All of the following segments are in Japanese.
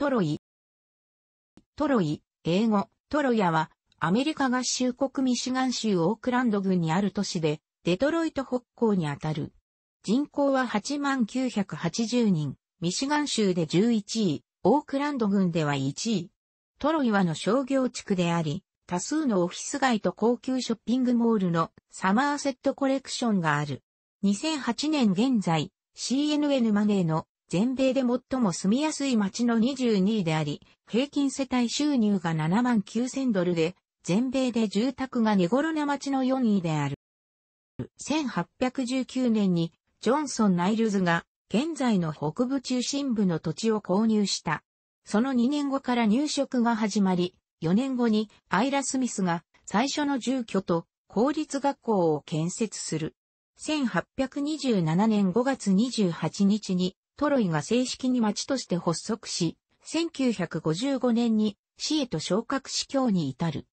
トロイ。トロイ、英語、トロヤは、アメリカ合衆国ミシガン州オークランド郡にある都市で、デトロイト北港にあたる。人口は8980人、ミシガン州で11位、オークランド郡では1位。トロイはの商業地区であり、多数のオフィス街と高級ショッピングモールのサマーセットコレクションがある。2008年現在、CNN マネーの全米で最も住みやすい街の22位であり、平均世帯収入が7万9000ドルで、全米で住宅が寝頃な街の4位である。1819年に、ジョンソン・ナイルズが、現在の北部中心部の土地を購入した。その2年後から入植が始まり、4年後にアイラ・スミスが最初の住居と公立学校を建設する。1827年5月28日にトロイが正式に町として発足し、1955年に市へと昇格市教に至る。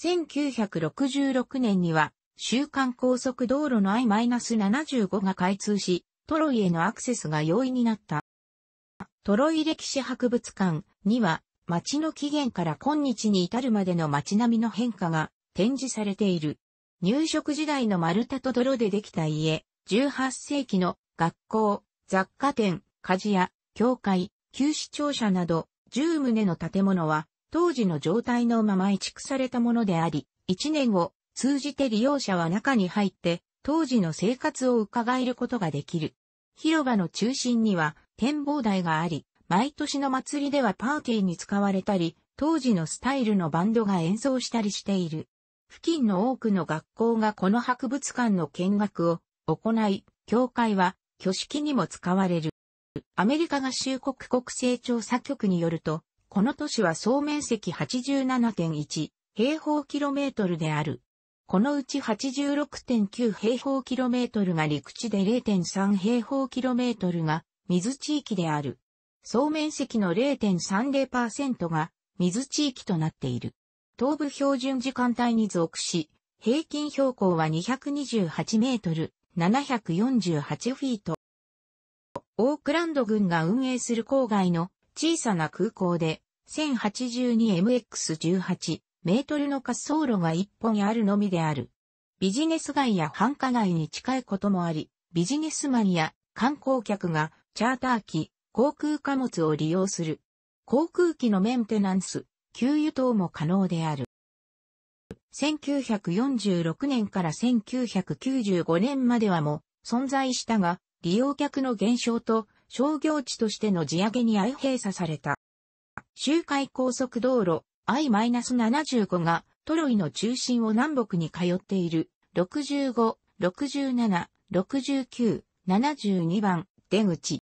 1966年には、週間高速道路の I-75 が開通し、トロイへのアクセスが容易になった。トロイ歴史博物館には、町の起源から今日に至るまでの町並みの変化が展示されている。入植時代の丸太と泥でできた家、18世紀の学校、雑貨店、鍛冶屋、教会、旧市庁舎など、10棟の建物は、当時の状態のまま移築されたものであり、1年を通じて利用者は中に入って、当時の生活を伺えることができる。広場の中心には展望台があり、毎年の祭りではパーティーに使われたり、当時のスタイルのバンドが演奏したりしている。付近の多くの学校がこの博物館の見学を行い、教会は挙式にも使われる。アメリカ合衆国国勢調査局によると、この都市は総面積87.1平方キロメートルである。このうち86.9平方キロメートルが陸地で0.3平方キロメートルが水地域である。総面積の0.30%が水地域となっている。東部標準時間帯に属し、平均標高は228メートル、748フィート。オークランド軍が運営する郊外の小さな空港で 1082MX18 メートルの滑走路が一本あるのみである。ビジネス街や繁華街に近いこともあり、ビジネスマンや観光客がチャーター機、航空貨物を利用する。航空機のメンテナンス、給油等も可能である。1946年から1995年まではも存在したが、利用客の減少と商業地としての地上げに相閉鎖された。周回高速道路 I-75 がトロイの中心を南北に通っている65、67、69、72番出口。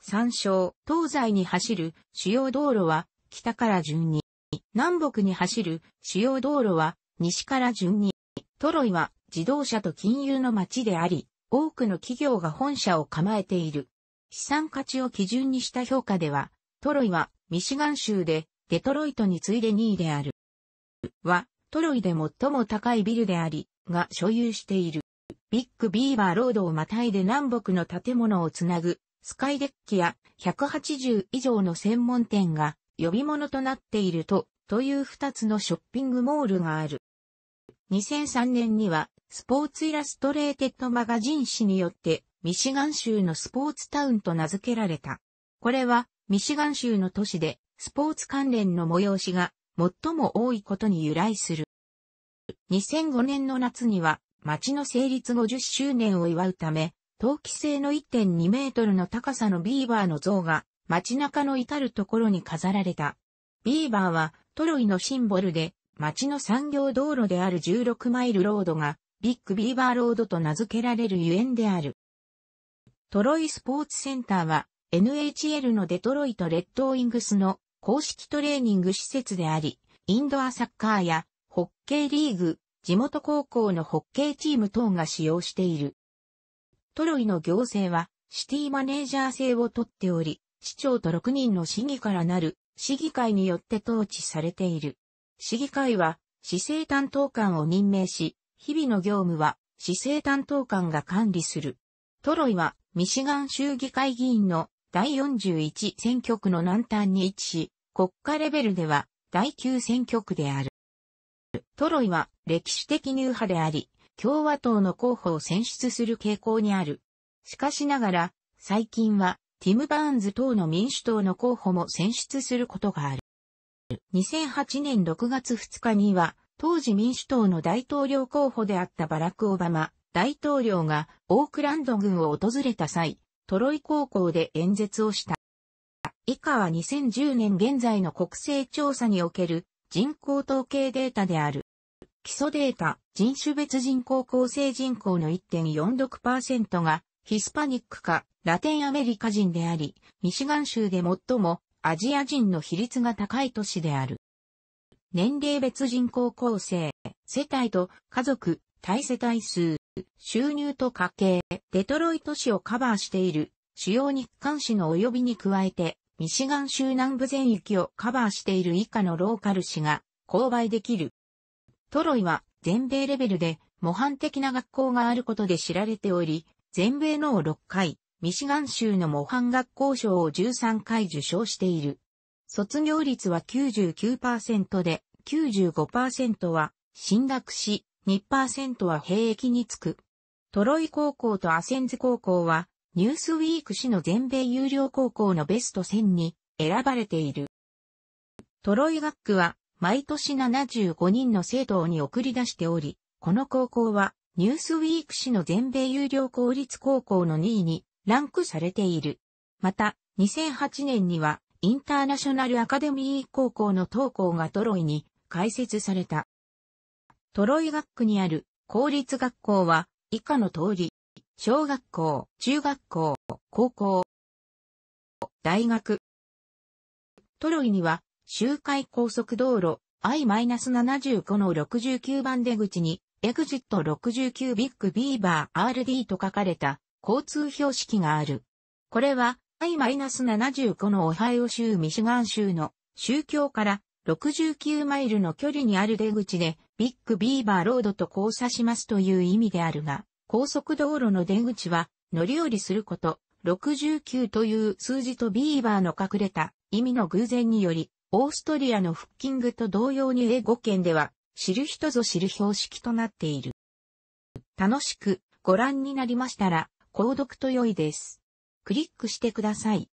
参照、東西に走る主要道路は北から順に南北に走る主要道路は西から順に、トロイは自動車と金融の街であり、多くの企業が本社を構えている。資産価値を基準にした評価では、トロイはミシガン州でデトロイトに次いで2位である。は、トロイで最も高いビルであり、が所有している。ビッグビーバーロードをまたいで南北の建物をつなぐ、スカイデッキや180以上の専門店が呼び物となっていると、という二つのショッピングモールがある。2003年には、スポーツイラストレーテッドマガジン誌によって、ミシガン州のスポーツタウンと名付けられた。これは、ミシガン州の都市で、スポーツ関連の催しが、最も多いことに由来する。2005年の夏には、町の成立50周年を祝うため、陶器製の1.2メートルの高さのビーバーの像が街中の至るところに飾られた。ビーバーはトロイのシンボルで、街の産業道路である16マイルロードが、ビッグビーバーロードと名付けられるゆえんである。トロイスポーツセンターは、NHL のデトロイトレッドウィングスの公式トレーニング施設であり、インドアサッカーやホッケーリーグ、地元高校のホッケーチーム等が使用している。トロイの行政はシティマネージャー制をとっており、市長と6人の市議からなる市議会によって統治されている。市議会は市政担当官を任命し、日々の業務は市政担当官が管理する。トロイはミシガン州議会議員の第41選挙区の南端に位置し、国家レベルでは第9選挙区である。トロイは歴史的入派であり、共和党の候補を選出する傾向にある。しかしながら、最近はティム・バーンズ等の民主党の候補も選出することがある。2008年6月2日には、当時民主党の大統領候補であったバラク・オバマ大統領がオークランド軍を訪れた際、トロイ高校で演説をした。以下は2010年現在の国勢調査における人口統計データである。基礎データ、人種別人口構成人口の1.46%がヒスパニックかラテンアメリカ人であり、ミシガン州で最もアジア人の比率が高い都市である。年齢別人口構成、世帯と家族、対世帯数、収入と家計、デトロイト市をカバーしている主要日韓市の及びに加えて、ミシガン州南部全域をカバーしている以下のローカル市が購買できる。トロイは全米レベルで模範的な学校があることで知られており、全米の6回、ミシガン州の模範学校賞を13回受賞している。卒業率は99%で、95%は進学し、2%は兵役につく。トロイ高校とアセンズ高校は、ニュースウィーク誌の全米有料高校のベスト10に選ばれている。トロイ学区は毎年75人の生徒に送り出しており、この高校はニュースウィーク誌の全米有料公立高校の2位にランクされている。また、2008年には、インターナショナルアカデミー高校の投校がトロイに開設された。トロイ学区にある公立学校は以下の通り、小学校、中学校、高校、大学。トロイには、周回高速道路 I-75 の69番出口にエグジット69ビッグビーバー RD と書かれた交通標識がある。これは I-75 のオハイオ州ミシガン州の宗教から69マイルの距離にある出口でビッグビーバーロードと交差しますという意味であるが、高速道路の出口は乗り降りすること69という数字とビーバーの隠れた意味の偶然により、オーストリアのフッキングと同様に英語圏では知る人ぞ知る標識となっている。楽しくご覧になりましたら、購読と良いです。クリックしてください。